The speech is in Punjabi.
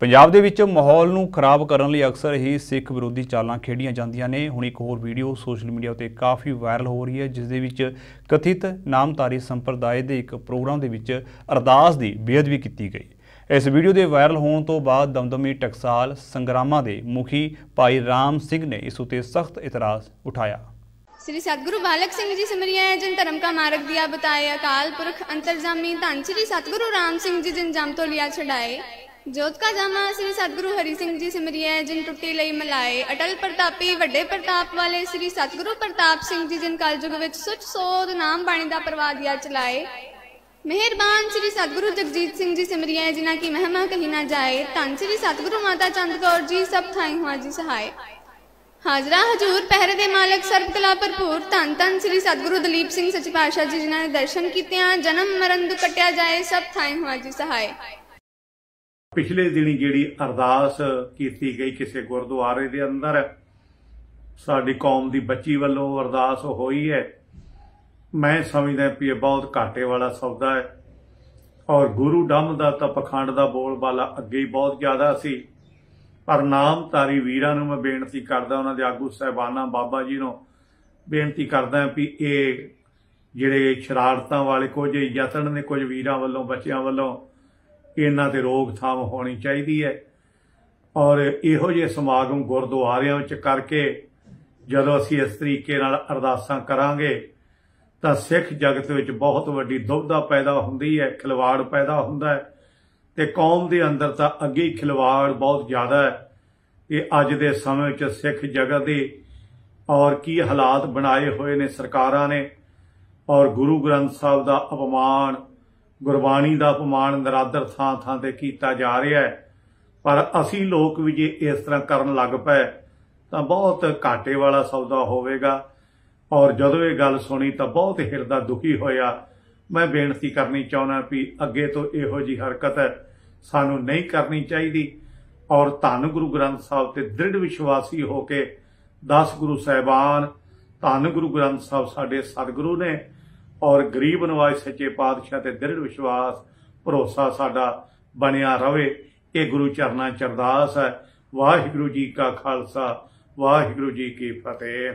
ਪੰਜਾਬ ਦੇ ਵਿੱਚ ਮਾਹੌਲ ਨੂੰ ਖਰਾਬ ਕਰਨ ਲਈ ਅਕਸਰ ਹੀ ਸਿੱਖ ਵਿਰੋਧੀ ਚਾਲਾਂ ਖੇਡੀਆਂ ਜਾਂਦੀਆਂ ਨੇ ਹੁਣ ਇੱਕ ਹੋਰ ਵੀਡੀਓ ਸੋਸ਼ਲ ਮੀਡੀਆ ਉਤੇ ਕਾਫੀ ਵਾਇਰਲ ਹੋ ਰਹੀ ਹੈ ਜਿਸ ਦੇ ਵਿੱਚ ਕਥਿਤ ਨਾਮਧਾਰੀ ਸੰਪਰਦਾਇ ਦੇ ਇੱਕ ਪ੍ਰੋਗਰਾਮ ਦੇ ਵਿੱਚ ਅਰਦਾਸ ਦੀ ਬੇਅਦਬੀ ਕੀਤੀ ਗਈ ਇਸ ਵੀਡੀਓ ਦੇ ਵਾਇਰਲ ਹੋਣ ਤੋਂ ਬਾਅਦ ਦਮਦਮੀ ਟਕਸਾਲ ਸੰਗਰਾਮਾ ਦੇ ਮੁਖੀ ਭਾਈ ਰਾਮ ਸਿੰਘ ਨੇ ਇਸ ਉਤੇ ਸਖਤ ਇਤਰਾਜ਼ ਉਠਾਇਆ ਸ੍ਰੀ ਸਤਗੁਰੂ ਬਾਲਕ ਸਿੰਘ ਜੀ ਸਿਮਰਿਆ ਜਨ ਧਰਮ ਕਾ ਮਾਰਗ ਦਿਆ ਬਤਾਇਆ ਅਕਾਲ ਪੁਰਖ ਅੰਤਰਜਾਮੀ ਧੰਨ ਸ੍ਰੀ ਸਤਗੁਰੂ ਰਾਮ ਸਿੰਘ ਜੀ ਜਨ ਜਮ ਤੋਂ ਲਿਆ ਛਡਾਏ ਜੋਤ ਕਾ ਜਾਮਾ ਸ੍ਰੀ ਸਤਿਗੁਰੂ ਹਰੀ ਸਿੰਘ ਜੀ ਸਿਮਰਿਆ ਜਿਨ ਟੁੱਟੀ ਲਈ ਮਲਾਏ ਅਟਲ ਪ੍ਰਤਾਪੀ ਵੱਡੇ ਪ੍ਰਤਾਪ ਵਾਲੇ ਸ੍ਰੀ ਸਤਿਗੁਰੂ ਪ੍ਰਤਾਪ ਸਿੰਘ ਜੀ ਜਿਨ ਕਲਯੁਗ ਵਿੱਚ ਸੁਚ ਸੋਧ ਨਾਮ ਬਾਣੀ ਦਾ ਪ੍ਰਵਾਹ ਦਿਆ ਚਲਾਏ ਮਿਹਰਬਾਨ ਸ੍ਰੀ ਸਤਿਗੁਰੂ ਜਗਜੀਤ ਸਿੰਘ ਜੀ ਸਿਮਰਿਆ ਜਿਨ੍ਹਾਂ ਕੀ ਮਹਿਮਾ ਕਹੀ ਨਾ ਜਾਏ ਧੰਨ ਸ੍ਰੀ ਸਤਿਗੁਰੂ ਮਾਤਾ ਚੰਦ ਕੌਰ ਜੀ ਸਭ ਥਾਈ ਹੁਆ ਜੀ ਸਹਾਈ ਹਾਜ਼ਰਾ ਹਜੂਰ ਪਹਿਰੇ ਦੇ ਮਾਲਕ ਸਰਬ ਕਲਾ ਭਰਪੂਰ ਧੰਨ ਧੰਨ ਸ੍ਰੀ ਸਤਿਗੁਰੂ ਦਲੀਪ ਸਿੰਘ ਸੱਚੇ ਪਾਤਸ਼ਾਹ ਜੀ ਜਿਨ੍ਹਾਂ ਨੇ ਦਰਸ਼ਨ ਕੀਤੇ ਆ ਜਨਮ ਮਰਨ ਦੁ ਕਟਿਆ ਜਾਏ ਸਭ ਥਾਈ ਹੁਆ ਜੀ ਸਹਾਈ ਪਿਛਲੇ ਦਿਨੀ ਜਿਹੜੀ ਅਰਦਾਸ ਕੀਤੀ ਗਈ ਕਿਸੇ ਗੁਰਦੁਆਰੇ ਦੇ ਅੰਦਰ ਸਾਡੀ ਕੌਮ ਦੀ ਬੱਚੀ ਵੱਲੋਂ ਅਰਦਾਸ ਹੋਈ ਹੈ ਮੈਂ ਸਮਝਦਾ ਕਿ ਇਹ ਬਹੁਤ ਘਾਟੇ ਵਾਲਾ ਸੌਦਾ ਹੈ ਔਰ ਗੁਰੂ ਡੰਮ ਦਾ ਤਾਂ ਪਖੰਡ ਦਾ ਬੋਲ ਵਾਲਾ ਅੱਗੇ ਹੀ ਬਹੁਤ ਜ਼ਿਆਦਾ ਸੀ ਪਰ ਤਾਰੀ ਵੀਰਾਂ ਨੂੰ ਮੈਂ ਬੇਨਤੀ ਕਰਦਾ ਉਹਨਾਂ ਦੇ ਆਗੂ ਸਹਿਬਾਨਾ ਬਾਬਾ ਜੀ ਨੂੰ ਬੇਨਤੀ ਕਰਦਾ ਵੀ ਇਹ ਜਿਹੜੇ ਸ਼ਰਾਰਤਾਂ ਵਾਲੇ ਕੁਝ ਯਤਨ ਨੇ ਕੁਝ ਵੀਰਾਂ ਵੱਲੋਂ ਬੱਚਿਆਂ ਵੱਲੋਂ ਇਹਨਾਂ ਤੇ ਰੋਕਥਾਮ ਹੋਣੀ ਚਾਹੀਦੀ ਹੈ ਔਰ ਇਹੋ ਜਿਹੇ ਸਮਾਗਮ ਗੁਰਦੁਆਰਿਆਂ ਵਿੱਚ ਕਰਕੇ ਜਦੋਂ ਅਸੀਂ ਇਸ ਤਰੀਕੇ ਨਾਲ ਅਰਦਾਸਾਂ ਕਰਾਂਗੇ ਤਾਂ ਸਿੱਖ ਜਗਤ ਵਿੱਚ ਬਹੁਤ ਵੱਡੀ ਦੁਬਧਾ ਪੈਦਾ ਹੁੰਦੀ ਹੈ ਖਿਲਵਾੜ ਪੈਦਾ ਹੁੰਦਾ ਹੈ ਤੇ ਕੌਮ ਦੇ ਅੰਦਰ ਤਾਂ ਅੱਗੇ ਖਿਲਵਾੜ ਬਹੁਤ ਜ਼ਿਆਦਾ ਹੈ ਇਹ ਅੱਜ ਦੇ ਸਮੇਂ ਵਿੱਚ ਸਿੱਖ ਜਗਤ ਦੇ ਔਰ ਕੀ ਹਾਲਾਤ ਬਣਾਏ ਹੋਏ ਨੇ ਸਰਕਾਰਾਂ ਨੇ ਔਰ ਗੁਰੂ ਗ੍ਰੰਥ ਸਾਹਿਬ ਦਾ ਅਪਮਾਨ ਗੁਰਬਾਣੀ ਦਾ ਅਪਮਾਨ ਨਰਾਦਰ ਥਾਂ ਥਾਂ ਤੇ ਕੀਤਾ ਜਾ ਰਿਹਾ ਹੈ ਪਰ ਅਸੀਂ ਲੋਕ ਵੀ ਜੇ ਇਸ ਤਰ੍ਹਾਂ ਕਰਨ ਲੱਗ ਪਏ ਤਾਂ ਬਹੁਤ ਘਾਟੇ ਵਾਲਾ ਸੌਦਾ ਹੋਵੇਗਾ ਔਰ ਜਦੋਂ ਇਹ ਗੱਲ ਸੁਣੀ ਤਾਂ ਬਹੁਤ ਹਿਰਦਾ ਦੁਖੀ ਹੋਇਆ ਮੈਂ ਬੇਨਤੀ ਕਰਨੀ ਚਾਹੁੰਦਾ ਵੀ ਅੱਗੇ ਤੋਂ ਇਹੋ ਜੀ ਹਰਕਤ ਸਾਨੂੰ ਨਹੀਂ ਕਰਨੀ ਚਾਹੀਦੀ ਔਰ ਧੰਨ ਗੁਰੂ ਗ੍ਰੰਥ ਸਾਹਿਬ ਤੇ ਦ੍ਰਿੜ ਵਿਸ਼ਵਾਸੀ ਹੋ ਕੇ 10 ਗੁਰੂ ਸਹਿਬਾਨ ਧੰਨ ਗੁਰੂ ਗ੍ਰੰਥ ਸਾਹਿਬ ਸਾਡੇ ਸਤਿਗੁਰੂ ਨੇ ਔਰ ਗਰੀਬ ਨਵਾਜ਼ ਸੱਚੇ ਪਾਤਸ਼ਾਹ ਤੇ ਦ੍ਰਿੜ ਵਿਸ਼ਵਾਸ ਭਰੋਸਾ ਸਾਡਾ ਬਣਿਆ ਰਵੇ ਇਹ ਗੁਰੂ ਚਰਨਾਂ ਚਰਦਾਸ ਹੈ ਵਾਹਿਗੁਰੂ ਜੀ ਕਾ ਖਾਲਸਾ ਵਾਹਿਗੁਰੂ ਜੀ ਕੀ ਫਤਿਹ